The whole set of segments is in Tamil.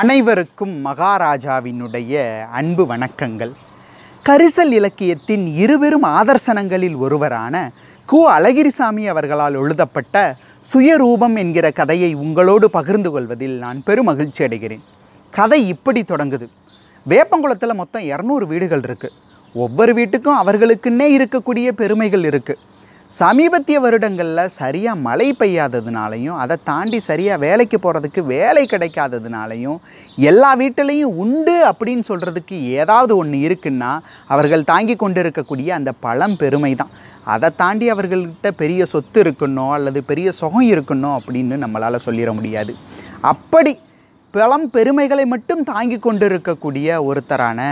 அனைவருக்கும் மகாராஜாவினுடைய அன்பு வணக்கங்கள் கரிசல் இலக்கியத்தின் இருபெரும் ஆதர்சனங்களில் ஒருவரான கு அழகிரிசாமி அவர்களால் எழுதப்பட்ட சுயரூபம் என்கிற கதையை உங்களோடு பகிர்ந்து கொள்வதில் நான் பெரும் மகிழ்ச்சி அடைகிறேன் கதை இப்படி தொடங்குது வேப்பங்குளத்தில் மொத்தம் இரநூறு வீடுகள் இருக்குது ஒவ்வொரு வீட்டுக்கும் அவர்களுக்குன்னே இருக்கக்கூடிய பெருமைகள் இருக்குது சமீபத்திய வருடங்களில் சரியாக மழை பெய்யாததுனாலையும் அதை தாண்டி சரியாக வேலைக்கு போகிறதுக்கு வேலை கிடைக்காததுனாலையும் எல்லா வீட்டிலையும் உண்டு அப்படின்னு சொல்கிறதுக்கு ஏதாவது ஒன்று இருக்குன்னா அவர்கள் தாங்கி கொண்டு இருக்கக்கூடிய அந்த பழம் பெருமை தான் அதை தாண்டி அவர்கள்ட்ட பெரிய சொத்து இருக்கணும் அல்லது பெரிய சுகம் இருக்கணும் அப்படின்னு நம்மளால் சொல்லிட முடியாது அப்படி பழம் பெருமைகளை மட்டும் தாங்கி கொண்டு இருக்கக்கூடிய ஒருத்தரான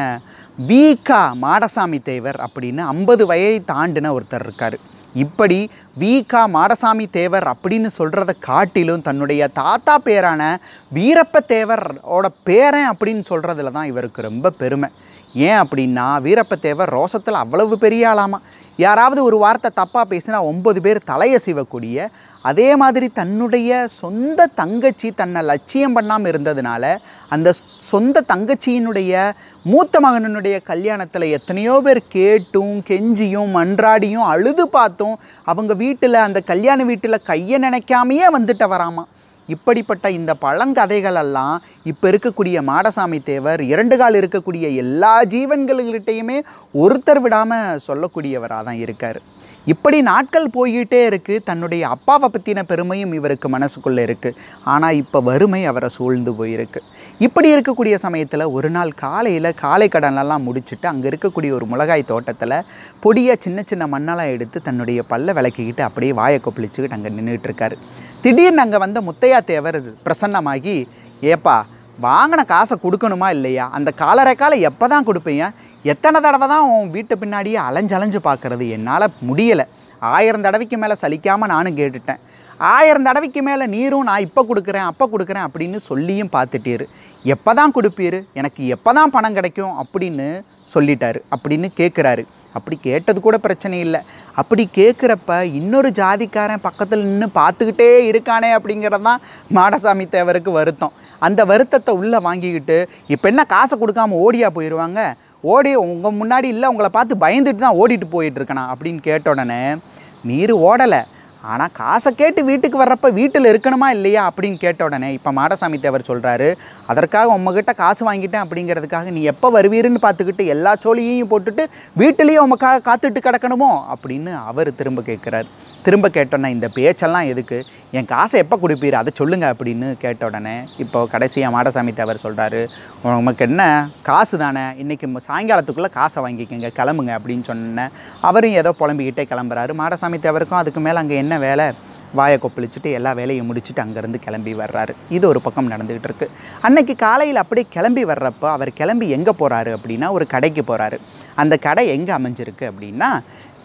வீகா மாடசாமி தேவர் அப்படின்னு ஐம்பது வயதை தாண்டின ஒருத்தர் இருக்கார் இப்படி வீகா மாடசாமி தேவர் அப்படின்னு சொல்கிறத காட்டிலும் தன்னுடைய தாத்தா பேரான வீரப்ப தேவரோட பேரன் அப்படின்னு சொல்கிறதுல தான் இவருக்கு ரொம்ப பெருமை ஏன் அப்படின்னா வீரப்பத்தேவர் ரோசத்தில் அவ்வளவு பெரிய ஆளாமா யாராவது ஒரு வார்த்தை தப்பாக பேசினா ஒம்பது பேர் தலையை செய்வக்கூடிய அதே மாதிரி தன்னுடைய சொந்த தங்கச்சி தன்னை லட்சியம் பண்ணாமல் இருந்ததுனால அந்த சொந்த தங்கச்சியினுடைய மூத்த மகனனுடைய கல்யாணத்தில் எத்தனையோ பேர் கேட்டும் கெஞ்சியும் மன்றாடியும் அழுது பார்த்தும் அவங்க வீட்டில் அந்த கல்யாண வீட்டில் கையை நினைக்காமையே வந்துட்டு வராமா இப்படிப்பட்ட இந்த பழங்கதைகளெல்லாம் இப்போ இருக்கக்கூடிய மாடசாமி தேவர் இரண்டு கால் இருக்கக்கூடிய எல்லா ஜீவன்கள்கிட்டையுமே ஒருத்தர் விடாமல் சொல்லக்கூடியவராக தான் இருக்கார் இப்படி நாட்கள் போய்கிட்டே இருக்குது தன்னுடைய அப்பாவை பற்றின பெருமையும் இவருக்கு மனசுக்குள்ளே இருக்குது ஆனால் இப்போ வறுமை அவரை சூழ்ந்து போயிருக்கு இப்படி இருக்கக்கூடிய சமயத்தில் ஒரு நாள் காலையில் காலை கடனெல்லாம் முடிச்சுட்டு அங்கே இருக்கக்கூடிய ஒரு மிளகாய் தோட்டத்தில் பொடியாக சின்ன சின்ன மண்ணெல்லாம் எடுத்து தன்னுடைய பல்ல விளக்கிக்கிட்டு அப்படியே வாயை கொப்பளிச்சுக்கிட்டு அங்கே நின்றுட்டுருக்காரு திடீர்னு அங்கே வந்த முத்தையா தேவர் பிரசன்னமாகி ஏப்பா வாங்கின காசை கொடுக்கணுமா இல்லையா அந்த காலை எப்போ தான் கொடுப்பீங்க எத்தனை தடவை தான் உன் வீட்டு பின்னாடியே அலைஞ்சலைஞ்சு அலைஞ்சு பார்க்குறது என்னால் முடியலை ஆயிரம் தடவைக்கு மேலே சலிக்காமல் நானும் கேட்டுட்டேன் ஆயிரம் தடவைக்கு மேலே நீரும் நான் இப்போ கொடுக்குறேன் அப்போ கொடுக்குறேன் அப்படின்னு சொல்லியும் பார்த்துட்டீரு எப்போ தான் கொடுப்பீர் எனக்கு எப்போ தான் பணம் கிடைக்கும் அப்படின்னு சொல்லிட்டாரு அப்படின்னு கேட்குறாரு அப்படி கேட்டது கூட பிரச்சனை இல்லை அப்படி கேட்குறப்ப இன்னொரு ஜாதிக்காரன் பக்கத்தில் நின்று பார்த்துக்கிட்டே இருக்கானே அப்படிங்கிறது தான் மாடசாமி தேவருக்கு வருத்தம் அந்த வருத்தத்தை உள்ளே வாங்கிக்கிட்டு இப்போ என்ன காசை கொடுக்காமல் ஓடியா போயிடுவாங்க ஓடி உங்கள் முன்னாடி இல்லை உங்களை பார்த்து பயந்துட்டு தான் ஓடிட்டு போயிட்டுருக்கணும் அப்படின்னு கேட்ட உடனே நீர் ஓடலை ஆனால் காசை கேட்டு வீட்டுக்கு வர்றப்ப வீட்டில் இருக்கணுமா இல்லையா அப்படின்னு கேட்ட உடனே இப்போ மாடசாமி தேவர் சொல்கிறாரு அதற்காக உங்ககிட்ட காசு வாங்கிட்டேன் அப்படிங்கிறதுக்காக நீ எப்போ வருவீருன்னு பார்த்துக்கிட்டு எல்லா சோழியையும் போட்டுட்டு வீட்டிலையும் உமக்காக காத்துட்டு கிடக்கணுமோ அப்படின்னு அவர் திரும்ப கேட்குறார் திரும்ப கேட்டோன்னா இந்த பேச்செல்லாம் எதுக்கு என் காசை எப்போ கொடுப்பீர் அதை சொல்லுங்கள் அப்படின்னு கேட்ட உடனே இப்போ கடைசியாக மாடசாமி தேவர் சொல்கிறாரு உங்களுக்கு என்ன காசு தானே இன்றைக்கி சாயங்காலத்துக்குள்ளே காசை வாங்கிக்கோங்க கிளம்புங்க அப்படின்னு சொன்னேன் அவரும் ஏதோ புலம்பிக்கிட்டே கிளம்புறாரு மாடசாமி தேவருக்கும் அதுக்கு மேலே அங்கே என்ன வேலை வாயை கொப்பளிச்சுட்டு எல்லா வேலையும் முடிச்சுட்டு அங்கேருந்து கிளம்பி வர்றாரு இது ஒரு பக்கம் நடந்துக்கிட்டு இருக்குது அன்னைக்கு காலையில் அப்படியே கிளம்பி வர்றப்போ அவர் கிளம்பி எங்கே போகிறாரு அப்படின்னா ஒரு கடைக்கு போகிறாரு அந்த கடை எங்கே அமைஞ்சிருக்கு அப்படின்னா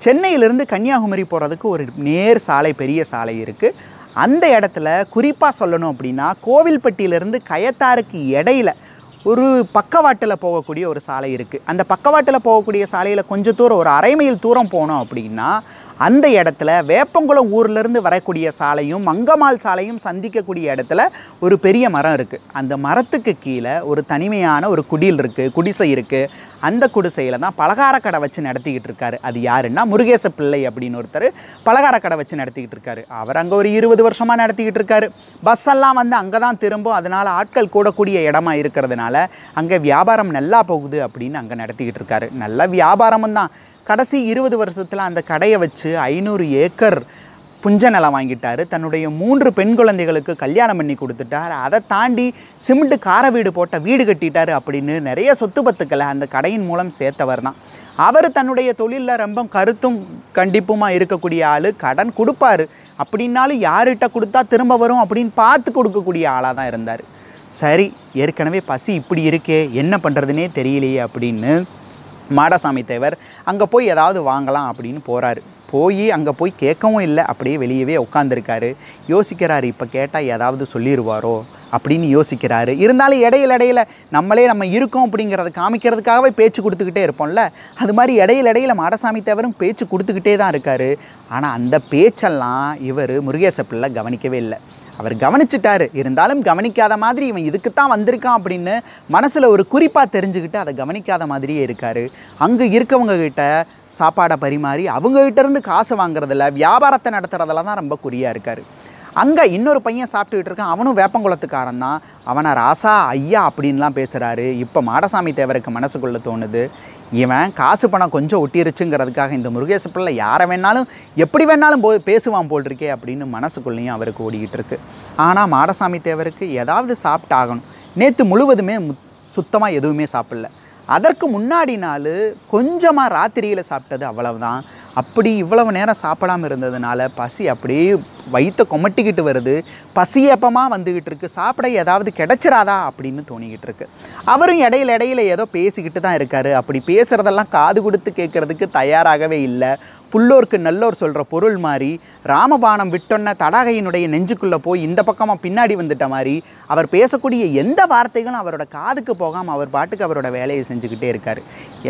சென்னையிலேருந்து கன்னியாகுமரி போகிறதுக்கு ஒரு நேர் சாலை பெரிய சாலை இருக்குது அந்த இடத்துல குறிப்பாக சொல்லணும் அப்படின்னா கோவில்பட்டியிலேருந்து கயத்தாருக்கு இடையில ஒரு பக்கவாட்டில் போகக்கூடிய ஒரு சாலை இருக்குது அந்த பக்கவாட்டில் போகக்கூடிய சாலையில் கொஞ்சம் தூரம் ஒரு அரை மைல் தூரம் போனோம் அப்படின்னா அந்த இடத்துல வேப்பங்குளம் ஊர்லேருந்து வரக்கூடிய சாலையும் மங்கமாள் சாலையும் சந்திக்கக்கூடிய இடத்துல ஒரு பெரிய மரம் இருக்குது அந்த மரத்துக்கு கீழே ஒரு தனிமையான ஒரு குடில் இருக்குது குடிசை இருக்குது அந்த குடிசையில் தான் பலகார கடை வச்சு நடத்திக்கிட்டு இருக்காரு அது யாருன்னா முருகேச பிள்ளை அப்படின்னு ஒருத்தர் பலகார கடை வச்சு நடத்திக்கிட்டு இருக்காரு அவர் அங்கே ஒரு இருபது வருஷமாக நடத்திக்கிட்டு இருக்காரு பஸ் எல்லாம் வந்து அங்கே தான் திரும்பும் அதனால் ஆட்கள் கூடக்கூடிய இடமா இருக்கிறதுனால இருக்கிறதுனால அங்கே வியாபாரம் நல்லா போகுது அப்படின்னு அங்கே நடத்திக்கிட்டு இருக்காரு நல்ல வியாபாரமும் தான் கடைசி இருபது வருஷத்தில் அந்த கடையை வச்சு ஐநூறு ஏக்கர் புஞ்ச நிலம் வாங்கிட்டார் தன்னுடைய மூன்று பெண் குழந்தைகளுக்கு கல்யாணம் பண்ணி கொடுத்துட்டார் அதை தாண்டி சிமெண்ட் கார வீடு போட்ட வீடு கட்டிட்டார் அப்படின்னு நிறைய சொத்து பத்துக்களை அந்த கடையின் மூலம் சேர்த்தவர் தான் அவர் தன்னுடைய தொழிலில் ரொம்ப கருத்தும் கண்டிப்புமாக இருக்கக்கூடிய ஆள் கடன் கொடுப்பார் அப்படின்னாலும் யார்கிட்ட கொடுத்தா திரும்ப வரும் அப்படின்னு பார்த்து கொடுக்கக்கூடிய ஆளாக தான் இருந்தார் சரி ஏற்கனவே பசி இப்படி இருக்கே என்ன பண்ணுறதுனே தெரியலையே அப்படின்னு மாடசாமி தேவர் அங்கே போய் ஏதாவது வாங்கலாம் அப்படின்னு போகிறாரு போய் அங்கே போய் கேட்கவும் இல்லை அப்படியே வெளியவே உட்காந்துருக்காரு யோசிக்கிறாரு இப்போ கேட்டால் ஏதாவது சொல்லிடுவாரோ அப்படின்னு யோசிக்கிறாரு இருந்தாலும் இடையில இடையில நம்மளே நம்ம இருக்கோம் அப்படிங்கிறத காமிக்கிறதுக்காகவே பேச்சு கொடுத்துக்கிட்டே இருப்போம்ல அது மாதிரி இடையில இடையில மாடசாமி தேவரும் பேச்சு கொடுத்துக்கிட்டே தான் இருக்கார் ஆனால் அந்த பேச்செல்லாம் இவர் முருகேச கவனிக்கவே இல்லை அவர் கவனிச்சிட்டார் இருந்தாலும் கவனிக்காத மாதிரி இவன் இதுக்கு தான் வந்திருக்கான் அப்படின்னு மனசில் ஒரு குறிப்பாக தெரிஞ்சுக்கிட்டு அதை கவனிக்காத மாதிரியே இருக்கார் அங்கே இருக்கவங்க கிட்ட சாப்பாடை பரிமாறி இருந்து காசு வாங்குறதில்ல வியாபாரத்தை நடத்துகிறதுல தான் ரொம்ப குறியாக இருக்கார் அங்கே இன்னொரு பையன் சாப்பிட்டுக்கிட்டு இருக்கான் அவனும் வேப்பங்குளத்துக்காரன் தான் அவனை ராசா ஐயா அப்படின்லாம் பேசுகிறாரு இப்போ மாடசாமி தேவருக்கு மனசுக்குள்ளே தோணுது இவன் காசு பணம் கொஞ்சம் ஒட்டிருச்சுங்கிறதுக்காக இந்த முருகேச பிள்ளை யாரை வேணாலும் எப்படி வேணாலும் போ பேசுவான் போல் இருக்கே அப்படின்னு மனசுக்குள்ளேயும் அவருக்கு ஓடிக்கிட்டு இருக்கு ஆனால் மாடசாமி தேவருக்கு ஏதாவது சாப்பிட்டாகணும் நேற்று முழுவதுமே சுத்தமாக எதுவுமே சாப்பிடல அதற்கு முன்னாடி நாள் கொஞ்சமாக ராத்திரியில் சாப்பிட்டது அவ்வளவுதான் அப்படி இவ்வளவு நேரம் சாப்பிடாமல் இருந்ததுனால பசி அப்படியே வைத்த கொமட்டிக்கிட்டு வருது பசி எப்பமாக வந்துக்கிட்டு இருக்கு சாப்பிட ஏதாவது கிடச்சிடாதா அப்படின்னு தோணிக்கிட்டு இருக்கு அவரும் இடையில இடையில ஏதோ பேசிக்கிட்டு தான் இருக்காரு அப்படி பேசுகிறதெல்லாம் காது கொடுத்து கேட்குறதுக்கு தயாராகவே இல்லை புல்லோருக்கு நல்லோர் சொல்கிற பொருள் மாதிரி ராமபானம் விட்டொன்ன தடாகையினுடைய நெஞ்சுக்குள்ளே போய் இந்த பக்கமாக பின்னாடி வந்துட்ட மாதிரி அவர் பேசக்கூடிய எந்த வார்த்தைகளும் அவரோட காதுக்கு போகாமல் அவர் பாட்டுக்கு அவரோட வேலையை செஞ்சுக்கிட்டே இருக்கார்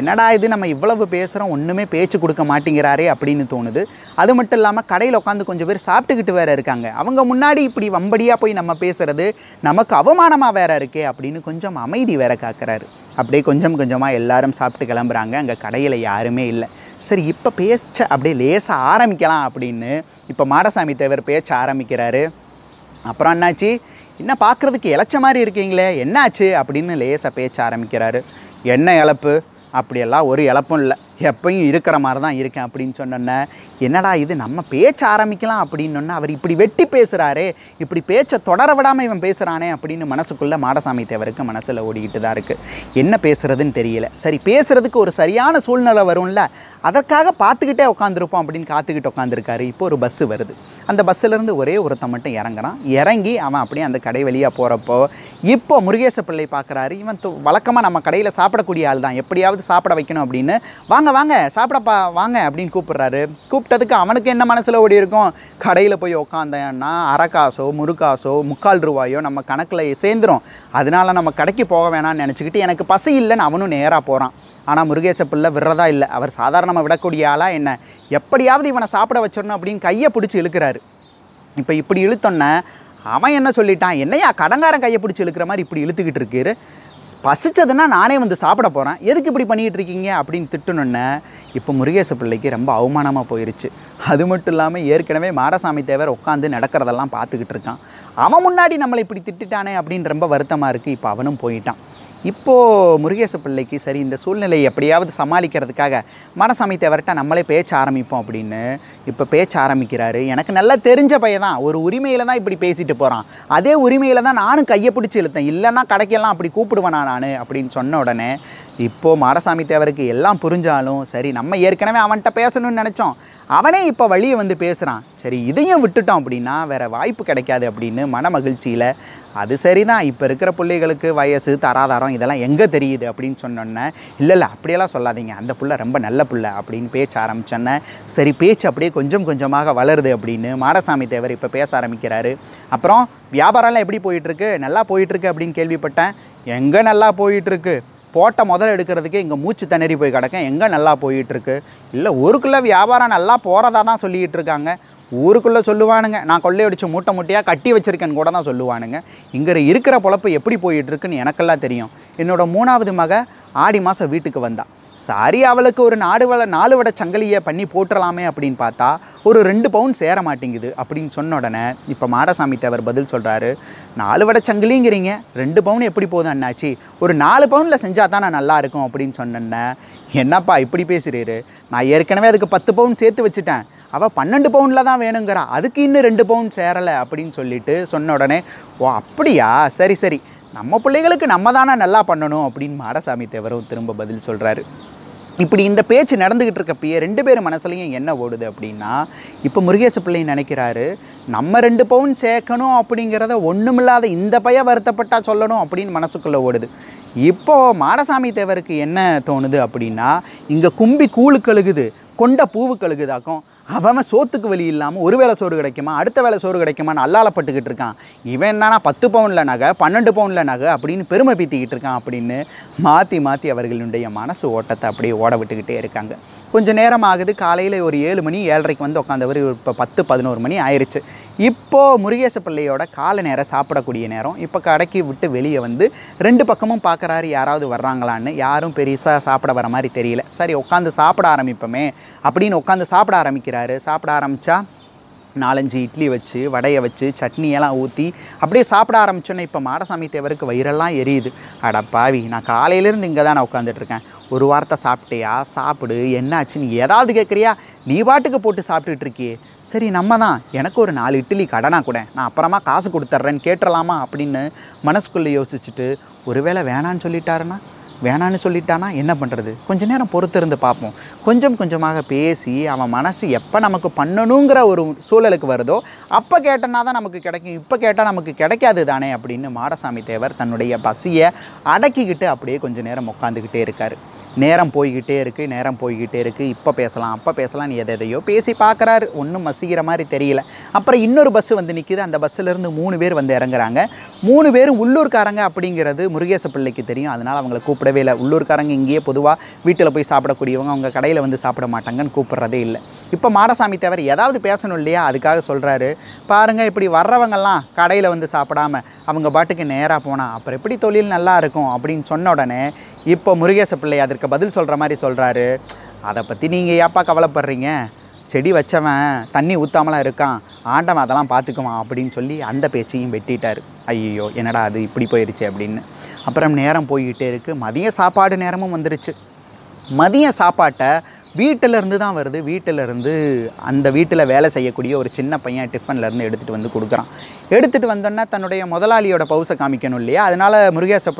என்னடா இது நம்ம இவ்வளவு பேசுகிறோம் ஒன்றுமே பேச்சு கொடுக்க மாட்டேங்கிறார் பண்ணுறாரே அப்படின்னு தோணுது அது மட்டும் இல்லாமல் கடையில் உட்காந்து கொஞ்சம் பேர் சாப்பிட்டுக்கிட்டு வேறு இருக்காங்க அவங்க முன்னாடி இப்படி வம்படியாக போய் நம்ம பேசுகிறது நமக்கு அவமானமாக வேறு இருக்கே அப்படின்னு கொஞ்சம் அமைதி வேற காக்கிறாரு அப்படியே கொஞ்சம் கொஞ்சமாக எல்லாரும் சாப்பிட்டு கிளம்புறாங்க அங்கே கடையில் யாருமே இல்லை சரி இப்போ பேச்ச அப்படியே லேச ஆரம்பிக்கலாம் அப்படின்னு இப்போ மாடசாமி தேவர் பேச்ச ஆரம்பிக்கிறாரு அப்புறம் என்னாச்சு என்ன பார்க்குறதுக்கு இழைச்ச மாதிரி இருக்கீங்களே என்னாச்சு அப்படின்னு லேசாக பேச்ச ஆரம்பிக்கிறாரு என்ன இழப்பு அப்படியெல்லாம் ஒரு இழப்பும் இல்லை எப்பயும் இருக்கிற மாதிரி தான் இருக்கேன் அப்படின்னு சொன்னோன்னே என்னடா இது நம்ம பேச்ச ஆரம்பிக்கலாம் அப்படின்னு அவர் இப்படி வெட்டி பேசுகிறாரே இப்படி பேச்சை தொடர விடாமல் இவன் பேசுகிறானே அப்படின்னு மனசுக்குள்ளே மாடசாமி தேவருக்கு மனசில் ஓடிக்கிட்டு தான் இருக்குது என்ன பேசுகிறதுன்னு தெரியல சரி பேசுகிறதுக்கு ஒரு சரியான சூழ்நிலை வரும்ல அதற்காக பார்த்துக்கிட்டே உட்காந்துருப்போம் அப்படின்னு காத்துக்கிட்டு உட்காந்துருக்காரு இப்போ ஒரு பஸ்ஸு வருது அந்த பஸ்ஸுலேருந்து ஒரே ஒருத்த மட்டும் இறங்குறான் இறங்கி அவன் அப்படியே அந்த கடை வழியாக போகிறப்போ இப்போ முருகேச பிள்ளை பார்க்குறாரு இவன் வழக்கமாக நம்ம கடையில் சாப்பிடக்கூடிய ஆள் தான் எப்படியாவது சாப்பிட வைக்கணும் அப்படின்னு வாங்க வாங்க சாப்பிடப்பா வாங்க அப்படின்னு கூப்பிட்றாரு கூப்பிட்டு கூப்பிட்டதுக்கு அவனுக்கு என்ன மனசில் ஓடி இருக்கும் கடையில் போய் உக்காந்தேன்னா அரைக்காசோ முறுக்காசோ முக்கால் ரூபாயோ நம்ம கணக்கில் சேர்ந்துடும் அதனால் நம்ம கடைக்கு போக வேணாம்னு நினச்சிக்கிட்டு எனக்கு பசி இல்லைன்னு அவனும் நேராக போகிறான் ஆனால் முருகேச பிள்ளை விடுறதா இல்லை அவர் சாதாரணமாக விடக்கூடிய ஆளாக என்ன எப்படியாவது இவனை சாப்பிட வச்சிடணும் அப்படின்னு கையை பிடிச்சி இழுக்கிறாரு இப்போ இப்படி இழுத்தோன்னே அவன் என்ன சொல்லிட்டான் என்னையா கடங்காரன் கையை பிடிச்சி இழுக்கிற மாதிரி இப்படி இழுத்துக்கிட்டு இருக்கு பசிச்சதுன்னா நானே வந்து சாப்பிட போகிறேன் எதுக்கு இப்படி பண்ணிகிட்டு இருக்கீங்க அப்படின்னு திட்டணுன்னே இப்போ முருகேச பிள்ளைக்கு ரொம்ப அவமானமாக போயிடுச்சு அது மட்டும் இல்லாமல் ஏற்கனவே மாடசாமி தேவர் உட்காந்து நடக்கிறதெல்லாம் பார்த்துக்கிட்டு இருக்கான் அவன் முன்னாடி நம்மளை இப்படி திட்டுட்டானே அப்படின்னு ரொம்ப வருத்தமாக இருக்குது இப்போ அவனும் போயிட்டான் இப்போது முருகேச பிள்ளைக்கு சரி இந்த சூழ்நிலையை எப்படியாவது சமாளிக்கிறதுக்காக மனசமைத்தை வரட்ட நம்மளே பேச்ச ஆரம்பிப்போம் அப்படின்னு இப்போ பேச்ச ஆரம்பிக்கிறாரு எனக்கு நல்லா தெரிஞ்ச பையன் தான் ஒரு உரிமையில் தான் இப்படி பேசிட்டு போகிறான் அதே உரிமையில் தான் நானும் கையை பிடிச்சி இழுத்தேன் இல்லைன்னா கடைக்கெல்லாம் அப்படி கூப்பிடுவேனா நான் அப்படின்னு சொன்ன உடனே இப்போது மாடசாமி தேவருக்கு எல்லாம் புரிஞ்சாலும் சரி நம்ம ஏற்கனவே அவன்கிட்ட பேசணும்னு நினச்சோம் அவனே இப்போ வழியை வந்து பேசுகிறான் சரி இதையும் விட்டுட்டோம் அப்படின்னா வேறு வாய்ப்பு கிடைக்காது அப்படின்னு மன மகிழ்ச்சியில் அது தான் இப்போ இருக்கிற பிள்ளைகளுக்கு வயசு தராதாரம் இதெல்லாம் எங்கே தெரியுது அப்படின்னு சொன்னோன்னே இல்லை இல்லை அப்படியெல்லாம் சொல்லாதீங்க அந்த புள்ள ரொம்ப நல்ல புள்ள அப்படின்னு பேச்ச ஆரம்பிச்சோன்னே சரி பேச்சு அப்படியே கொஞ்சம் கொஞ்சமாக வளருது அப்படின்னு மாடசாமி தேவர் இப்போ பேச ஆரம்பிக்கிறாரு அப்புறம் வியாபாரம்லாம் எப்படி போயிட்டுருக்கு நல்லா போயிட்டுருக்கு அப்படின்னு கேள்விப்பட்டேன் எங்கே நல்லா போயிட்டுருக்கு போட்ட முதல்ல எடுக்கிறதுக்கே இங்கே மூச்சு திணறி போய் கிடக்கும் எங்கே நல்லா போயிட்டுருக்கு இல்லை ஊருக்குள்ளே வியாபாரம் நல்லா போகிறதா தான் சொல்லிக்கிட்டு இருக்காங்க ஊருக்குள்ளே சொல்லுவானுங்க நான் கொள்ளையடிச்சு மூட்டை மூட்டையாக கட்டி வச்சுருக்கேன்னு கூட தான் சொல்லுவானுங்க இங்கே இருக்கிற பொழப்பு எப்படி போயிட்டுருக்குன்னு எனக்கெல்லாம் தெரியும் என்னோடய மூணாவது மக ஆடி மாதம் வீட்டுக்கு வந்தான் சாரி அவளுக்கு ஒரு நாடு வள நாலு வட சங்கலியை பண்ணி போட்டுடலாமே அப்படின்னு பார்த்தா ஒரு ரெண்டு பவுன் சேர மாட்டேங்குது அப்படின்னு சொன்ன உடனே இப்போ மாடசாமி தேவர் பதில் சொல்கிறாரு நாலு வட சங்கிலிங்கிறீங்க ரெண்டு பவுன் எப்படி போதும் அண்ணாச்சி ஒரு நாலு பவுனில் செஞ்சால் தான் நான் நல்லா இருக்கும் அப்படின்னு சொன்னேன்னே என்னப்பா இப்படி பேசுகிறீரு நான் ஏற்கனவே அதுக்கு பத்து பவுன் சேர்த்து வச்சுட்டேன் அவள் பன்னெண்டு பவுனில் தான் வேணுங்கிறா அதுக்கு இன்னும் ரெண்டு பவுன் சேரலை அப்படின்னு சொல்லிட்டு சொன்ன உடனே ஓ அப்படியா சரி சரி நம்ம பிள்ளைகளுக்கு நம்ம தானே நல்லா பண்ணணும் அப்படின்னு மாடசாமி தேவரும் திரும்ப பதில் சொல்கிறாரு இப்படி இந்த பேச்சு நடந்துக்கிட்டு இருக்கப்பயே ரெண்டு பேர் மனசுலையும் என்ன ஓடுது அப்படின்னா இப்போ முருகேச பிள்ளை நினைக்கிறாரு நம்ம ரெண்டு பவுன் சேர்க்கணும் அப்படிங்கிறத ஒன்றுமில்லாத இந்த பைய வருத்தப்பட்டா சொல்லணும் அப்படின்னு மனசுக்குள்ளே ஓடுது இப்போது மாடசாமி தேவருக்கு என்ன தோணுது அப்படின்னா இங்கே கும்பி கூழு கழுகுது கொண்ட பூவு தாக்கும் அவன் சோத்துக்கு வழி இல்லாமல் ஒரு வேளை சோறு கிடைக்குமா அடுத்த வேலை சோறு கிடைக்குமான்னு அல்லாலப்பட்டுக்கிட்டு இருக்கான் இவன் என்னன்னா பத்து பவுனில் நகை பன்னெண்டு பவுனில் நகை அப்படின்னு பெருமை பீத்திக்கிட்டு இருக்கான் அப்படின்னு மாற்றி மாற்றி அவர்களுடைய மனசு ஓட்டத்தை அப்படியே ஓட விட்டுக்கிட்டே இருக்காங்க கொஞ்சம் நேரம் ஆகுது காலையில் ஒரு ஏழு மணி ஏழரைக்கு வந்து உட்காந்தவர் இப்போ பத்து பதினோரு மணி ஆயிடுச்சு இப்போது முருகேச பிள்ளையோட காலை நேரம் சாப்பிடக்கூடிய நேரம் இப்போ கடைக்கு விட்டு வெளியே வந்து ரெண்டு பக்கமும் பார்க்குறாரு யாராவது வர்றாங்களான்னு யாரும் பெருசாக சாப்பிட வர மாதிரி தெரியல சரி உட்காந்து சாப்பிட ஆரம்பிப்போமே அப்படின்னு உட்காந்து சாப்பிட ஆரம்பிக்கிறாரு சாப்பிட ஆரம்பித்தா நாலஞ்சு இட்லி வச்சு வடையை வச்சு சட்னியெல்லாம் ஊற்றி அப்படியே சாப்பிட ஆரம்பிச்சோன்னே இப்போ மாடசாமி தேவருக்கு வயிறெல்லாம் எரியுது அடப்பாவி நான் காலையிலேருந்து இங்கே தான் நான் உட்காந்துட்ருக்கேன் ஒரு வார்த்தை சாப்பிட்டியா சாப்பிடு என்னாச்சு நீ ஏதாவது கேட்குறியா நீ பாட்டுக்கு போட்டு சாப்பிட்டுட்டு இருக்கியே சரி நம்ம தான் எனக்கு ஒரு நாலு இட்லி கடனா கூட நான் அப்புறமா காசு கொடுத்துட்றேன்னு கேட்டுடலாமா அப்படின்னு மனசுக்குள்ளே யோசிச்சுட்டு ஒருவேளை வேணான்னு சொல்லிட்டாருன்னா வேணான்னு சொல்லிட்டானா என்ன பண்ணுறது கொஞ்ச நேரம் பொறுத்து இருந்து பார்ப்போம் கொஞ்சம் கொஞ்சமாக பேசி அவன் மனசு எப்போ நமக்கு பண்ணணுங்கிற ஒரு சூழலுக்கு வருதோ அப்போ கேட்டனா தான் நமக்கு கிடைக்கும் இப்போ கேட்டால் நமக்கு கிடைக்காது தானே அப்படின்னு மாடசாமி தேவர் தன்னுடைய பசியை அடக்கிக்கிட்டு அப்படியே கொஞ்சம் நேரம் உட்காந்துக்கிட்டே இருக்கார் நேரம் போய்கிட்டே இருக்குது நேரம் போய்கிட்டே இருக்குது இப்போ பேசலாம் அப்போ பேசலாம் நீ எதை எதையோ பேசி பார்க்குறாரு ஒன்றும் மசிக்கிற மாதிரி தெரியல அப்புறம் இன்னொரு பஸ்ஸு வந்து நிற்கிது அந்த பஸ்ஸிலேருந்து மூணு பேர் வந்து இறங்குறாங்க மூணு பேர் உள்ளூர்காரங்க அப்படிங்கிறது முருகேச பிள்ளைக்கு தெரியும் அதனால் அவங்கள கூப்பிடவே இல்லை உள்ளூர்காரங்க இங்கேயே பொதுவாக வீட்டில் போய் சாப்பிடக்கூடியவங்க அவங்க கடையில் கடையில் வந்து சாப்பிட மாட்டாங்கன்னு கூப்பிட்றதே இல்லை இப்போ மாடசாமி தேவர் ஏதாவது பேசணும் இல்லையா அதுக்காக சொல்கிறாரு பாருங்கள் இப்படி வர்றவங்கெல்லாம் கடையில் வந்து சாப்பிடாம அவங்க பாட்டுக்கு நேராக போனால் அப்புறம் எப்படி தொழில் நல்லா இருக்கும் அப்படின்னு சொன்ன உடனே இப்போ முருகேச பிள்ளை அதற்கு பதில் சொல்கிற மாதிரி சொல்கிறாரு அதை பற்றி நீங்கள் ஏப்பா கவலைப்படுறீங்க செடி வச்சவன் தண்ணி ஊற்றாமலாம் இருக்கான் ஆண்டவன் அதெல்லாம் பார்த்துக்குவான் அப்படின்னு சொல்லி அந்த பேச்சையும் வெட்டிட்டார் ஐயோ என்னடா அது இப்படி போயிடுச்சு அப்படின்னு அப்புறம் நேரம் போய்கிட்டே இருக்குது மதிய சாப்பாடு நேரமும் வந்துருச்சு மதிய சாப்பாட்டை வீட்டிலேருந்து தான் வருது வீட்டிலேருந்து அந்த வீட்டில் வேலை செய்யக்கூடிய ஒரு சின்ன பையன் டிஃபன்லேருந்து எடுத்துகிட்டு வந்து கொடுக்குறான் எடுத்துகிட்டு வந்தோன்னா தன்னுடைய முதலாளியோட பவுசை காமிக்கணும் இல்லையா அதனால் முருகேச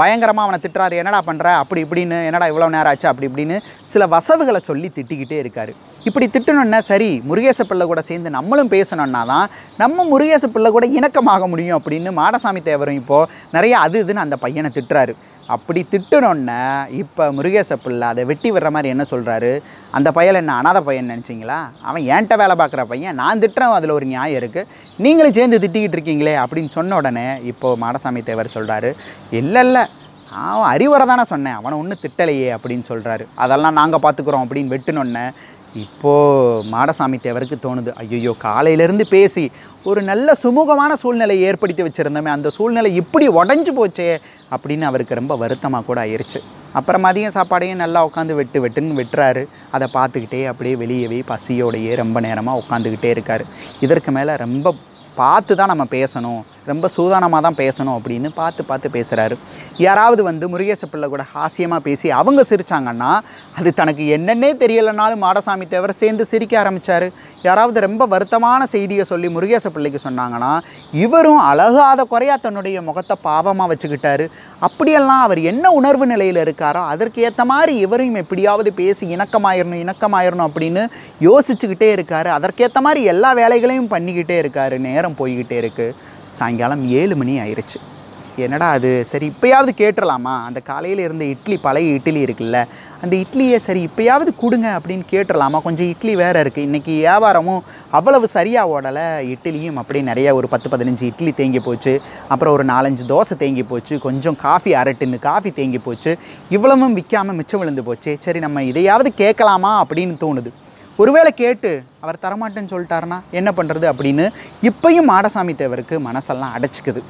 பயங்கரமாக அவனை திட்டுறாரு என்னடா பண்ணுற அப்படி இப்படின்னு என்னடா இவ்வளோ நேரம் ஆச்சு அப்படி இப்படின்னு சில வசவுகளை சொல்லி திட்டிக்கிட்டே இருக்கார் இப்படி திட்டணுன்னா சரி முருகேச பிள்ளை கூட சேர்ந்து நம்மளும் பேசணுன்னா தான் நம்ம முருகேச பிள்ளை கூட இணக்கமாக முடியும் அப்படின்னு மாடசாமி தேவரும் இப்போது நிறைய அது இதுன்னு அந்த பையனை திட்டுறாரு அப்படி திட்டணுன்னே இப்போ முருகேச பிள்ளை அதை வெட்டி விடுற மாதிரி என்ன சொல்கிறாரு அந்த பையன் என்ன அனாத பையன் நினச்சிங்களா அவன் ஏன்ட்ட வேலை பார்க்குற பையன் நான் திட்டுறவன் அதில் ஒரு நியாயம் இருக்குது நீங்களும் சேர்ந்து திட்டிக்கிட்டு இருக்கீங்களே அப்படின்னு சொன்ன உடனே இப்போது மாடசாமி தேவர் சொல்கிறாரு இல்லை இல்லை அவன் அறிவுரை தானே சொன்னேன் அவனை ஒன்றும் திட்டலையே அப்படின்னு சொல்கிறாரு அதெல்லாம் நாங்கள் பார்த்துக்குறோம் அப்படின்னு வெட்டினோன்னே இப்போது மாடசாமி தேவருக்கு தோணுது ஐயோ காலையிலேருந்து பேசி ஒரு நல்ல சுமூகமான சூழ்நிலையை ஏற்படுத்தி வச்சுருந்தோமே அந்த சூழ்நிலை இப்படி உடஞ்சி போச்சே அப்படின்னு அவருக்கு ரொம்ப வருத்தமாக கூட ஆயிடுச்சு அப்புறம் மதிய சாப்பாடையும் நல்லா உட்காந்து வெட்டு வெட்டுன்னு வெட்டுறாரு அதை பார்த்துக்கிட்டே அப்படியே வெளியவே பசியோடையே ரொம்ப நேரமாக உட்காந்துக்கிட்டே இருக்கார் இதற்கு மேலே ரொம்ப பார்த்து தான் நம்ம பேசணும் ரொம்ப சூதானமாக தான் பேசணும் அப்படின்னு பார்த்து பார்த்து பேசுகிறாரு யாராவது வந்து முருகேச பிள்ளை கூட ஹாசியமாக பேசி அவங்க சிரித்தாங்கன்னா அது தனக்கு என்னென்னே தெரியலைனாலும் மாடசாமி தேவர் சேர்ந்து சிரிக்க ஆரம்பித்தார் யாராவது ரொம்ப வருத்தமான செய்தியை சொல்லி முருகேச பிள்ளைக்கு சொன்னாங்கன்னா இவரும் அழகாத குறையா தன்னுடைய முகத்தை பாவமாக வச்சுக்கிட்டாரு அப்படியெல்லாம் அவர் என்ன உணர்வு நிலையில் இருக்காரோ அதற்கு ஏற்ற மாதிரி இவரையும் எப்படியாவது பேசி இணக்கமாயிடணும் இணக்கமாயிடணும் அப்படின்னு யோசிச்சுக்கிட்டே இருக்கார் அதற்கேற்ற மாதிரி எல்லா வேலைகளையும் பண்ணிக்கிட்டே இருக்கார் நேரம் போய்கிட்டே இருக்குது சாயங்காலம் ஏழு மணி ஆயிடுச்சு என்னடா அது சரி இப்போயாவது கேட்டுடலாமா அந்த காலையில் இருந்த இட்லி பழைய இட்லி இருக்குல்ல அந்த இட்லியை சரி இப்போயாவது கொடுங்க அப்படின்னு கேட்டுடலாமா கொஞ்சம் இட்லி வேறு இருக்குது இன்றைக்கி வியாபாரமும் அவ்வளவு சரியாக ஓடலை இட்லியும் அப்படியே நிறையா ஒரு பத்து பதினஞ்சு இட்லி தேங்கி போச்சு அப்புறம் ஒரு நாலஞ்சு தோசை தேங்கி போச்சு கொஞ்சம் காஃபி அரட்டுன்னு காஃபி தேங்கி போச்சு இவ்வளவும் விற்காமல் மிச்சம் விழுந்து போச்சு சரி நம்ம இதையாவது கேட்கலாமா அப்படின்னு தோணுது ஒருவேளை கேட்டு அவர் தரமாட்டேன்னு சொல்லிட்டாருன்னா என்ன பண்ணுறது அப்படின்னு இப்பையும் மாடசாமி தேவருக்கு மனசெல்லாம் அடைச்சிக்குது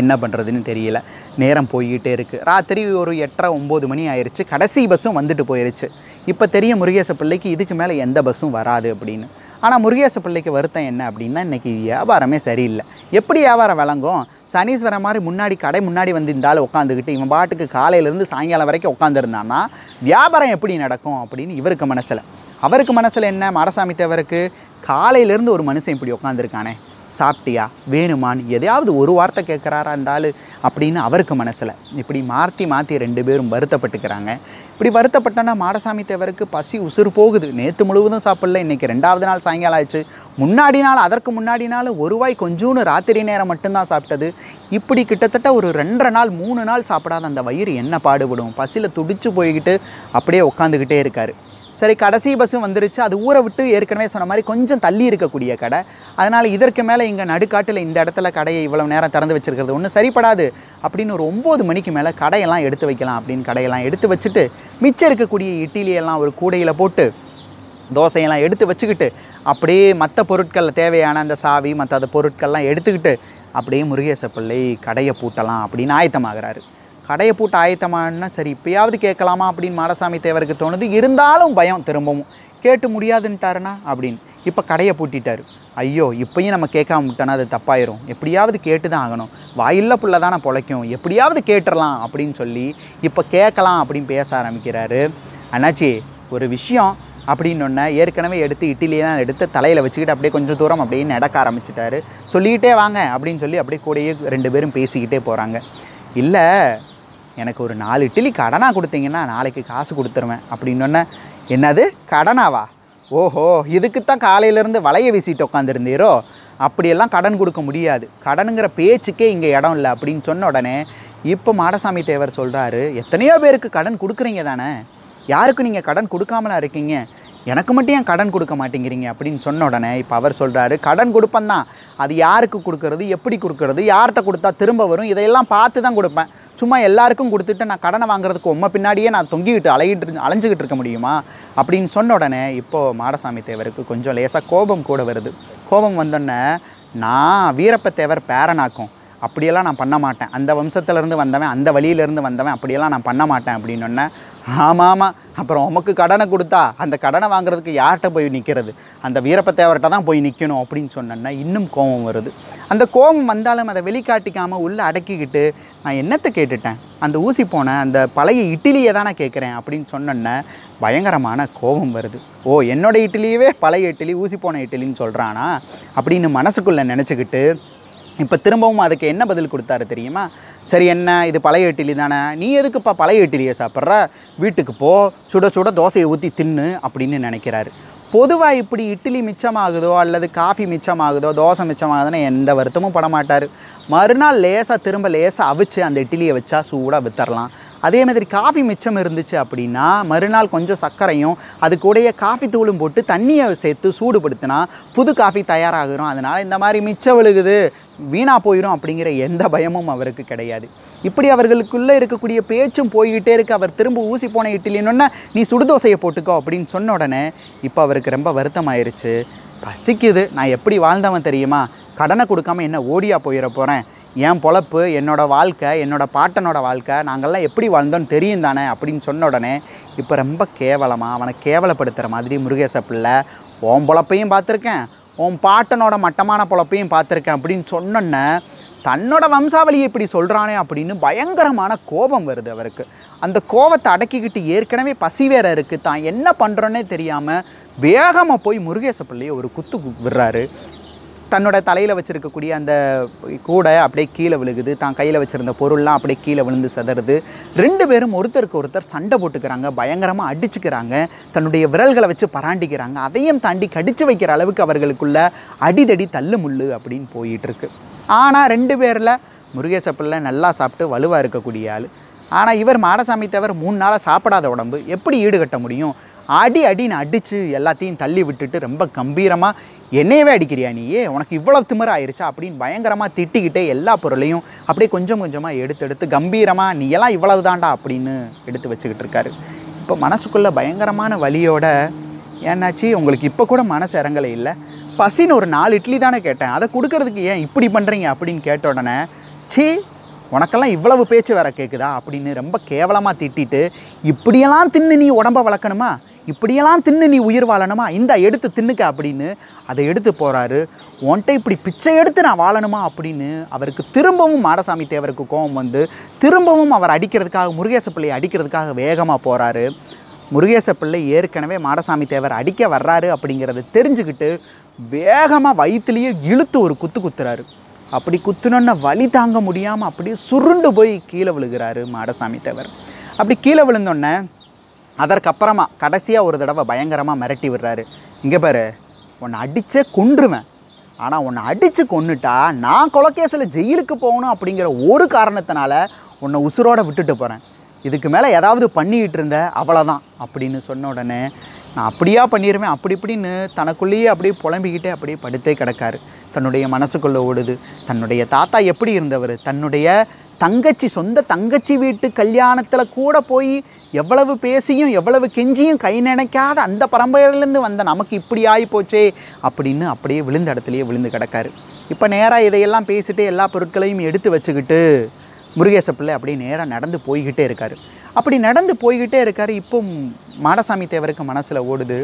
என்ன பண்ணுறதுன்னு தெரியல நேரம் போய்கிட்டே இருக்குது ராத்திரி ஒரு எட்டரை ஒம்பது மணி ஆயிடுச்சு கடைசி பஸ்ஸும் வந்துட்டு போயிருச்சு இப்போ தெரியும் முருகேச பிள்ளைக்கு இதுக்கு மேலே எந்த பஸ்ஸும் வராது அப்படின்னு ஆனால் முருகேச பிள்ளைக்கு வருத்தம் என்ன அப்படின்னா இன்றைக்கி வியாபாரமே சரியில்லை எப்படி வியாபாரம் விளங்கும் சனீஸ்வரன் மாதிரி முன்னாடி கடை முன்னாடி வந்து உட்காந்துக்கிட்டு இவன் பாட்டுக்கு காலையிலேருந்து சாயங்காலம் வரைக்கும் உட்காந்துருந்தான்னா வியாபாரம் எப்படி நடக்கும் அப்படின்னு இவருக்கு மனசில் அவருக்கு மனசில் என்ன மரசாமி தேவருக்கு காலையிலேருந்து ஒரு மனுஷன் இப்படி உட்காந்துருக்கானே சாப்பிட்டியா வேணுமான்னு எதையாவது ஒரு வார்த்தை கேட்குறாரா இருந்தாலும் அப்படின்னு அவருக்கு மனசில் இப்படி மாற்றி மாற்றி ரெண்டு பேரும் வருத்தப்பட்டுக்கிறாங்க இப்படி வருத்தப்பட்டோன்னா மாடசாமி தேவருக்கு பசி உசுறு போகுது நேற்று முழுவதும் சாப்பிடல இன்றைக்கி ரெண்டாவது நாள் சாயங்காலம் ஆயிடுச்சு முன்னாடி நாள் அதற்கு முன்னாடி நாள் வாய் கொஞ்சோன்னு ராத்திரி நேரம் மட்டும்தான் சாப்பிட்டது இப்படி கிட்டத்தட்ட ஒரு ரெண்டரை நாள் மூணு நாள் சாப்பிடாத அந்த வயிறு என்ன பாடுபடும் பசியில் துடிச்சு போய்கிட்டு அப்படியே உட்காந்துக்கிட்டே இருக்கார் சரி கடைசி பஸ்ஸும் வந்துருச்சு அது ஊரை விட்டு ஏற்கனவே சொன்ன மாதிரி கொஞ்சம் தள்ளி இருக்கக்கூடிய கடை அதனால் இதற்கு மேலே இங்கே நடுக்காட்டில் இந்த இடத்துல கடையை இவ்வளோ நேரம் திறந்து வச்சுருக்கிறது ஒன்றும் சரிப்படாது அப்படின்னு ஒரு ஒம்பது மணிக்கு மேலே கடையெல்லாம் எடுத்து வைக்கலாம் அப்படின்னு கடையெல்லாம் எடுத்து வச்சுட்டு மிச்சம் இருக்கக்கூடிய இட்லியெல்லாம் ஒரு கூடையில் போட்டு தோசையெல்லாம் எடுத்து வச்சுக்கிட்டு அப்படியே மற்ற பொருட்களில் தேவையான அந்த சாவி மற்ற அந்த பொருட்கள்லாம் எடுத்துக்கிட்டு அப்படியே முருகேச பிள்ளை கடையை பூட்டலாம் அப்படின்னு ஆயத்தமாகிறாரு கடையை பூட்ட ஆயத்தமானா சரி இப்பயாவது கேட்கலாமா அப்படின்னு மாடசாமி தேவருக்கு தோணுது இருந்தாலும் பயம் திரும்பவும் கேட்டு முடியாதுன்ட்டாருனா அப்படின்னு இப்போ கடையை பூட்டிட்டார் ஐயோ இப்பயும் நம்ம கேட்காம விட்டோன்னா அது தப்பாயிரும் எப்படியாவது கேட்டு தான் ஆகணும் வாயில்ல புள்ள தானே பிழைக்கும் எப்படியாவது கேட்டுடலாம் அப்படின்னு சொல்லி இப்போ கேட்கலாம் அப்படின்னு பேச ஆரம்பிக்கிறாரு அண்ணாச்சி ஒரு விஷயம் அப்படின்னு ஏற்கனவே எடுத்து இட்டிலியெல்லாம் எடுத்து தலையில் வச்சுக்கிட்டு அப்படியே கொஞ்சம் தூரம் அப்படியே நடக்க ஆரம்பிச்சிட்டாரு சொல்லிக்கிட்டே வாங்க அப்படின்னு சொல்லி அப்படியே கூடயே ரெண்டு பேரும் பேசிக்கிட்டே போகிறாங்க இல்லை எனக்கு ஒரு நாலு இட்லி கடனாக கொடுத்தீங்கன்னா நாளைக்கு காசு கொடுத்துருவேன் அப்படின்னொன்னே என்னது கடனாவா ஓஹோ இதுக்கு தான் காலையிலேருந்து வளைய வீசிட்டு உட்காந்துருந்தீரோ அப்படியெல்லாம் கடன் கொடுக்க முடியாது கடனுங்கிற பேச்சுக்கே இங்கே இடம் இல்லை அப்படின்னு சொன்ன உடனே இப்போ மாடசாமி தேவர் சொல்கிறாரு எத்தனையோ பேருக்கு கடன் கொடுக்குறீங்க தானே யாருக்கும் நீங்கள் கடன் கொடுக்காமலாம் இருக்கீங்க எனக்கு மட்டும் ஏன் கடன் கொடுக்க மாட்டேங்கிறீங்க அப்படின்னு சொன்ன உடனே இப்போ அவர் சொல்கிறாரு கடன் கொடுப்பந்தான் அது யாருக்கு கொடுக்கறது எப்படி கொடுக்கறது யார்கிட்ட கொடுத்தா திரும்ப வரும் இதையெல்லாம் பார்த்து தான் கொடுப்பேன் சும்மா எல்லாருக்கும் கொடுத்துட்டு நான் கடனை வாங்குறதுக்கு உண்மை பின்னாடியே நான் தொங்கிக்கிட்டு அலையிட்டு அலைஞ்சிக்கிட்டு இருக்க முடியுமா அப்படின்னு சொன்ன உடனே இப்போது மாடசாமி தேவருக்கு கொஞ்சம் லேசாக கோபம் கூட வருது கோபம் வந்தோடனே நான் வீரப்பத்தேவர் பேரனாக்கும் அப்படியெல்லாம் நான் பண்ண மாட்டேன் அந்த வம்சத்துலேருந்து வந்தவன் அந்த வழியிலேருந்து வந்தவன் அப்படியெல்லாம் நான் பண்ண மாட்டேன் அப்படின்னொன்னே ஆமாம் ஆமாம் அப்புறம் உமக்கு கடனை கொடுத்தா அந்த கடனை வாங்குறதுக்கு யார்கிட்ட போய் நிற்கிறது அந்த வீரப்பத்தேவர்கிட்ட தான் போய் நிற்கணும் அப்படின்னு சொன்னேன்னா இன்னும் கோபம் வருது அந்த கோபம் வந்தாலும் அதை வெளிக்காட்டிக்காமல் உள்ளே அடக்கிக்கிட்டு நான் என்னத்தை கேட்டுட்டேன் அந்த ஊசி போன அந்த பழைய இட்லியை தான் நான் கேட்குறேன் அப்படின்னு சொன்னோன்ன பயங்கரமான கோபம் வருது ஓ என்னோடய இட்லியவே பழைய இட்லி ஊசி போன இட்லின்னு சொல்கிறானா அப்படின்னு மனசுக்குள்ளே நினச்சிக்கிட்டு இப்போ திரும்பவும் அதுக்கு என்ன பதில் கொடுத்தாரு தெரியுமா சரி என்ன இது பழைய இட்லி தானே நீ எதுக்குப்பா பழைய இட்லியை சாப்பிட்ற வீட்டுக்கு போ சுட சுட தோசையை ஊற்றி தின்னு அப்படின்னு நினைக்கிறாரு பொதுவாக இப்படி இட்லி மிச்சமாகுதோ அல்லது காஃபி மிச்சமாகுதோ தோசை மிச்சமாகுதுன்னு எந்த வருத்தமும் படமாட்டார் மறுநாள் லேசாக திரும்ப லேசாக அவிச்சு அந்த இட்லியை வச்சா சூடாக வித்தரலாம் அதே மாதிரி காஃபி மிச்சம் இருந்துச்சு அப்படின்னா மறுநாள் கொஞ்சம் சர்க்கரையும் அது கூடயே காஃபி தூளும் போட்டு தண்ணியை சேர்த்து சூடுபடுத்தினா புது காஃபி தயாராகிறோம் அதனால் இந்த மாதிரி மிச்சம் விழுகுது வீணாக போயிடும் அப்படிங்கிற எந்த பயமும் அவருக்கு கிடையாது இப்படி அவர்களுக்குள்ளே இருக்கக்கூடிய பேச்சும் போய்கிட்டே இருக்கு அவர் திரும்ப ஊசி போன இட்டிலின்னொன்னே நீ சுடுதோசையை போட்டுக்கோ அப்படின்னு சொன்ன உடனே இப்போ அவருக்கு ரொம்ப வருத்தம் ஆயிடுச்சு பசிக்குது நான் எப்படி வாழ்ந்தவன் தெரியுமா கடனை கொடுக்காமல் என்ன ஓடியா போயிட போகிறேன் என் பொழப்பு என்னோடய வாழ்க்கை என்னோடய பாட்டனோட வாழ்க்கை நாங்கள்லாம் எப்படி வாழ்ந்தோன்னு தெரியும் தானே அப்படின்னு சொன்ன உடனே இப்போ ரொம்ப கேவலமாக அவனை கேவலப்படுத்துகிற மாதிரி முருகேச பிள்ளை ஓம் பொழப்பையும் பார்த்துருக்கேன் ஓம் பாட்டனோட மட்டமான பொழப்பையும் பார்த்துருக்கேன் அப்படின்னு சொன்னோன்னே தன்னோட வம்சாவளியை இப்படி சொல்கிறானே அப்படின்னு பயங்கரமான கோபம் வருது அவருக்கு அந்த கோபத்தை அடக்கிக்கிட்டு ஏற்கனவே பசி வேற இருக்குது தான் என்ன பண்ணுறோன்னே தெரியாமல் வேகமாக போய் முருகேச பிள்ளையை ஒரு குத்து விடுறாரு தன்னோட தலையில் வச்சுருக்கக்கூடிய அந்த கூடை அப்படியே கீழே விழுகுது தான் கையில் வச்சுருந்த பொருள்லாம் அப்படியே கீழே விழுந்து செதறது ரெண்டு பேரும் ஒருத்தருக்கு ஒருத்தர் சண்டை போட்டுக்கிறாங்க பயங்கரமாக அடிச்சுக்கிறாங்க தன்னுடைய விரல்களை வச்சு பராண்டிக்கிறாங்க அதையும் தாண்டி கடித்து வைக்கிற அளவுக்கு அவர்களுக்குள்ள அடிதடி தள்ளு முள்ளு அப்படின்னு போயிட்டுருக்கு ஆனால் ரெண்டு பேரில் முருகேசப்பில் நல்லா சாப்பிட்டு வலுவாக இருக்கக்கூடிய ஆள் ஆனால் இவர் மாடசாமி தவிர மூணு நாளாக சாப்பிடாத உடம்பு எப்படி ஈடுகட்ட முடியும் அடி அடின்னு அடித்து எல்லாத்தையும் தள்ளி விட்டுட்டு ரொம்ப கம்பீரமாக என்னையவே அடிக்கிறியா நீயே உனக்கு இவ்வளோ திமிர ஆயிடுச்சா அப்படின்னு பயங்கரமாக திட்டிக்கிட்டே எல்லா பொருளையும் அப்படியே கொஞ்சம் கொஞ்சமாக எடுத்து எடுத்து கம்பீரமாக நீ எல்லாம் இவ்வளவு தாண்டா அப்படின்னு எடுத்து வச்சுக்கிட்டு இருக்காரு இப்போ மனசுக்குள்ளே பயங்கரமான வழியோட ஏன்னாச்சு உங்களுக்கு இப்போ கூட மனசு இறங்கலை இல்லை பசின்னு ஒரு நாலு இட்லி தானே கேட்டேன் அதை கொடுக்கறதுக்கு ஏன் இப்படி பண்ணுறீங்க அப்படின்னு கேட்ட உடனே சீ உனக்கெல்லாம் இவ்வளவு பேச்சு வேற கேட்குதா அப்படின்னு ரொம்ப கேவலமாக திட்டிட்டு இப்படியெல்லாம் தின்னு நீ உடம்ப வளர்க்கணுமா இப்படியெல்லாம் தின்னு நீ உயிர் வாழணுமா இந்த எடுத்து தின்னுக்க அப்படின்னு அதை எடுத்து போகிறாரு ஒன்ட்டை இப்படி பிச்சை எடுத்து நான் வாழணுமா அப்படின்னு அவருக்கு திரும்பவும் மாடசாமி தேவருக்கு கோபம் வந்து திரும்பவும் அவர் அடிக்கிறதுக்காக முருகேச பிள்ளையை அடிக்கிறதுக்காக வேகமாக போகிறாரு முருகேச பிள்ளை ஏற்கனவே மாடசாமி தேவர் அடிக்க வர்றாரு அப்படிங்கிறத தெரிஞ்சுக்கிட்டு வேகமாக வயிற்றுலேயே இழுத்து ஒரு குத்து குத்துறாரு அப்படி குத்துனோன்ன வலி தாங்க முடியாமல் அப்படியே சுருண்டு போய் கீழே விழுகிறாரு மாடசாமி தேவர் அப்படி கீழே விழுந்தோன்னே அதற்கப்புறமா கடைசியாக ஒரு தடவை பயங்கரமாக மிரட்டி விடுறாரு இங்கே பாரு உன்னை அடித்தே கொன்றுவேன் ஆனால் உன்னை அடித்து கொண்டுட்டா நான் கொலக்கேசில் ஜெயிலுக்கு போகணும் அப்படிங்கிற ஒரு காரணத்தினால உன்னை உசுரோடு விட்டுட்டு போகிறேன் இதுக்கு மேலே ஏதாவது பண்ணிக்கிட்டு இருந்த அவ்வளோதான் அப்படின்னு சொன்ன உடனே நான் அப்படியா பண்ணிடுவேன் அப்படி இப்படின்னு தனக்குள்ளேயே அப்படியே புலம்பிக்கிட்டே அப்படியே படுத்தே கிடக்காரு தன்னுடைய மனசுக்குள்ளே ஓடுது தன்னுடைய தாத்தா எப்படி இருந்தவர் தன்னுடைய தங்கச்சி சொந்த தங்கச்சி வீட்டு கல்யாணத்தில் கூட போய் எவ்வளவு பேசியும் எவ்வளவு கெஞ்சியும் கை நினைக்காத அந்த பரம்பரையிலேருந்து வந்த நமக்கு இப்படி ஆகி போச்சே அப்படின்னு அப்படியே விழுந்த இடத்துலையே விழுந்து கிடக்காரு இப்போ நேராக இதையெல்லாம் பேசிட்டு எல்லா பொருட்களையும் எடுத்து வச்சுக்கிட்டு முருகேச பிள்ளை அப்படியே நேராக நடந்து போய்கிட்டே இருக்கார் அப்படி நடந்து போய்கிட்டே இருக்கார் இப்போ மாடசாமி தேவருக்கு மனசில் ஓடுது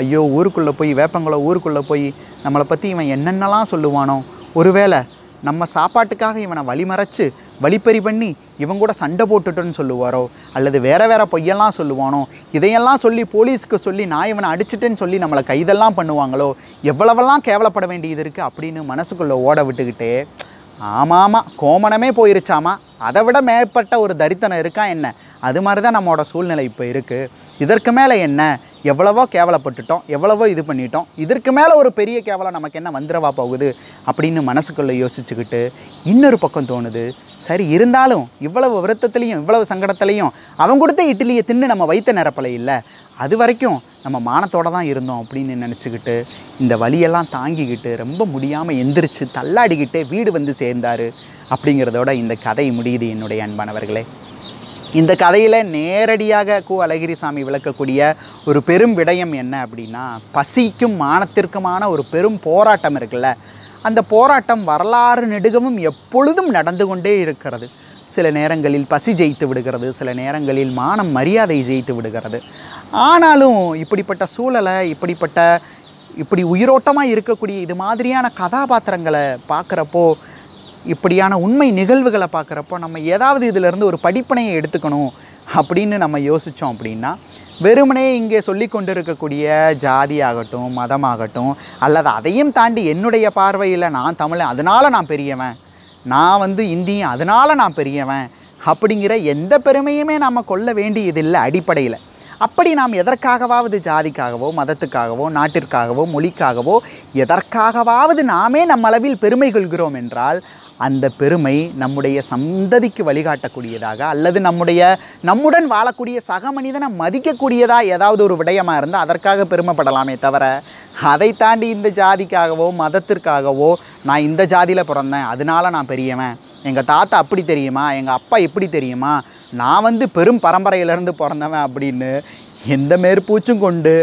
ஐயோ ஊருக்குள்ளே போய் வேப்பங்குளம் ஊருக்குள்ளே போய் நம்மளை பற்றி இவன் என்னென்னலாம் சொல்லுவானோ ஒருவேளை நம்ம சாப்பாட்டுக்காக இவனை வழிமறைச்சு வழிப்பறி பண்ணி இவன் கூட சண்டை போட்டுட்டுன்னு சொல்லுவாரோ அல்லது வேறு வேறு பொய்யெல்லாம் சொல்லுவானோ இதையெல்லாம் சொல்லி போலீஸுக்கு சொல்லி நான் இவனை அடிச்சிட்டேன்னு சொல்லி நம்மளை கைதெல்லாம் பண்ணுவாங்களோ எவ்வளவெல்லாம் கேவலப்பட வேண்டியது இருக்குது அப்படின்னு மனசுக்குள்ளே ஓட விட்டுக்கிட்டே ஆமாமா கோமணமே போயிருச்சாமா அதை விட மேற்பட்ட ஒரு தரித்தனம் இருக்கா என்ன அது மாதிரி தான் நம்மளோட சூழ்நிலை இப்போ இருக்குது இதற்கு மேலே என்ன எவ்வளவோ கேவலப்பட்டுட்டோம் எவ்வளவோ இது பண்ணிட்டோம் இதற்கு மேலே ஒரு பெரிய கேவலம் நமக்கு என்ன வந்துடவா போகுது அப்படின்னு மனசுக்குள்ளே யோசிச்சுக்கிட்டு இன்னொரு பக்கம் தோணுது சரி இருந்தாலும் இவ்வளவு விரத்தத்துலேயும் இவ்வளவு சங்கடத்துலேயும் அவங்க கொடுத்த இட்லியை தின்னு நம்ம வைத்த நிரப்பலை இல்லை அது வரைக்கும் நம்ம மானத்தோடு தான் இருந்தோம் அப்படின்னு நினச்சிக்கிட்டு இந்த வழியெல்லாம் தாங்கிக்கிட்டு ரொம்ப முடியாமல் எந்திரிச்சு தள்ளாடிக்கிட்டு வீடு வந்து சேர்ந்தார் அப்படிங்கிறதோட இந்த கதை முடியுது என்னுடைய அன்பானவர்களே இந்த கதையில் நேரடியாக கு சாமி விளக்கக்கூடிய ஒரு பெரும் விடயம் என்ன அப்படின்னா பசிக்கும் மானத்திற்குமான ஒரு பெரும் போராட்டம் இருக்குல்ல அந்த போராட்டம் வரலாறு நெடுகவும் எப்பொழுதும் நடந்து கொண்டே இருக்கிறது சில நேரங்களில் பசி ஜெயித்து விடுகிறது சில நேரங்களில் மானம் மரியாதை ஜெயித்து விடுகிறது ஆனாலும் இப்படிப்பட்ட சூழலை இப்படிப்பட்ட இப்படி உயிரோட்டமாக இருக்கக்கூடிய இது மாதிரியான கதாபாத்திரங்களை பார்க்குறப்போ இப்படியான உண்மை நிகழ்வுகளை பார்க்குறப்போ நம்ம ஏதாவது இதிலிருந்து ஒரு படிப்பனையை எடுத்துக்கணும் அப்படின்னு நம்ம யோசித்தோம் அப்படின்னா வெறுமனே இங்கே சொல்லி கொண்டிருக்கக்கூடிய இருக்கக்கூடிய ஜாதி ஆகட்டும் மதமாகட்டும் அல்லது அதையும் தாண்டி என்னுடைய பார்வையில் நான் தமிழன் அதனால் நான் பெரியவன் நான் வந்து இந்தியன் அதனால் நான் பெரியவன் அப்படிங்கிற எந்த பெருமையுமே நாம் கொள்ள வேண்டியதில்லை அடிப்படையில் அப்படி நாம் எதற்காகவாவது ஜாதிக்காகவோ மதத்துக்காகவோ நாட்டிற்காகவோ மொழிக்காகவோ எதற்காகவாவது நாமே நம்மளவில் பெருமை கொள்கிறோம் என்றால் அந்த பெருமை நம்முடைய சந்ததிக்கு வழிகாட்டக்கூடியதாக அல்லது நம்முடைய நம்முடன் வாழக்கூடிய சக மனிதனை மதிக்கக்கூடியதாக ஏதாவது ஒரு விடயமாக இருந்தால் அதற்காக பெருமைப்படலாமே தவிர அதை தாண்டி இந்த ஜாதிக்காகவோ மதத்திற்காகவோ நான் இந்த ஜாதியில் பிறந்தேன் அதனால் நான் பெரியவன் எங்கள் தாத்தா அப்படி தெரியுமா எங்கள் அப்பா இப்படி தெரியுமா நான் வந்து பெரும் பரம்பரையிலேருந்து பிறந்தவன் அப்படின்னு எந்த மேற்பூச்சும் கொண்டு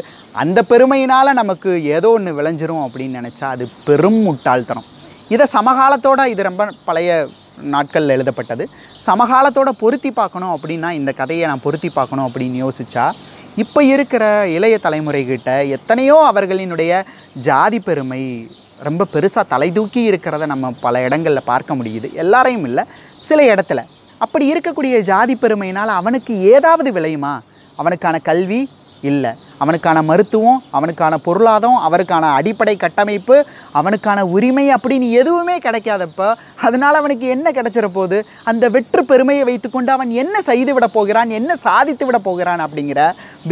அந்த பெருமையினால் நமக்கு ஏதோ ஒன்று விளைஞ்சிரும் அப்படின்னு நினச்சா அது பெரும் முட்டாள்தனம் இதை சமகாலத்தோட இது ரொம்ப பழைய நாட்களில் எழுதப்பட்டது சமகாலத்தோடு பொருத்தி பார்க்கணும் அப்படின்னா இந்த கதையை நான் பொருத்தி பார்க்கணும் அப்படின்னு யோசித்தா இப்போ இருக்கிற இளைய தலைமுறைகிட்ட எத்தனையோ அவர்களினுடைய ஜாதி பெருமை ரொம்ப பெருசாக தலை தூக்கி இருக்கிறத நம்ம பல இடங்களில் பார்க்க முடியுது எல்லாரையும் இல்லை சில இடத்துல அப்படி இருக்கக்கூடிய ஜாதி பெருமையினால் அவனுக்கு ஏதாவது விளையுமா அவனுக்கான கல்வி இல்லை அவனுக்கான மருத்துவம் அவனுக்கான பொருளாதாரம் அவருக்கான அடிப்படை கட்டமைப்பு அவனுக்கான உரிமை அப்படின்னு எதுவுமே கிடைக்காதப்போ அதனால் அவனுக்கு என்ன கிடைச்சிட போது அந்த வெற்று பெருமையை வைத்துக்கொண்டு அவன் என்ன செய்து விட போகிறான் என்ன சாதித்து விட போகிறான் அப்படிங்கிற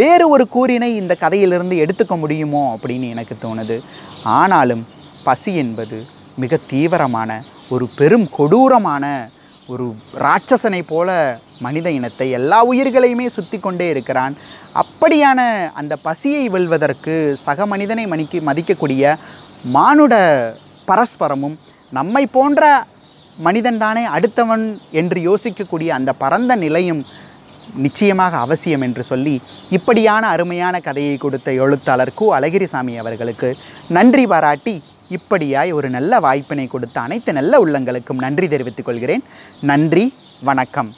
வேறு ஒரு கூறினை இந்த கதையிலிருந்து எடுத்துக்க முடியுமோ அப்படின்னு எனக்கு தோணுது ஆனாலும் பசி என்பது மிக தீவிரமான ஒரு பெரும் கொடூரமான ஒரு ராட்சசனை போல மனித இனத்தை எல்லா உயிர்களையுமே சுற்றி கொண்டே இருக்கிறான் அப்படியான அந்த பசியை வெல்வதற்கு சக மனிதனை மணிக்கு மதிக்கக்கூடிய மானுட பரஸ்பரமும் நம்மை போன்ற மனிதன் தானே அடுத்தவன் என்று யோசிக்கக்கூடிய அந்த பரந்த நிலையும் நிச்சயமாக அவசியம் என்று சொல்லி இப்படியான அருமையான கதையை கொடுத்த எழுத்தாளர் கு அழகிரிசாமி அவர்களுக்கு நன்றி பாராட்டி இப்படியாய் ஒரு நல்ல வாய்ப்பினை கொடுத்த அனைத்து நல்ல உள்ளங்களுக்கும் நன்றி தெரிவித்துக் கொள்கிறேன் நன்றி வணக்கம்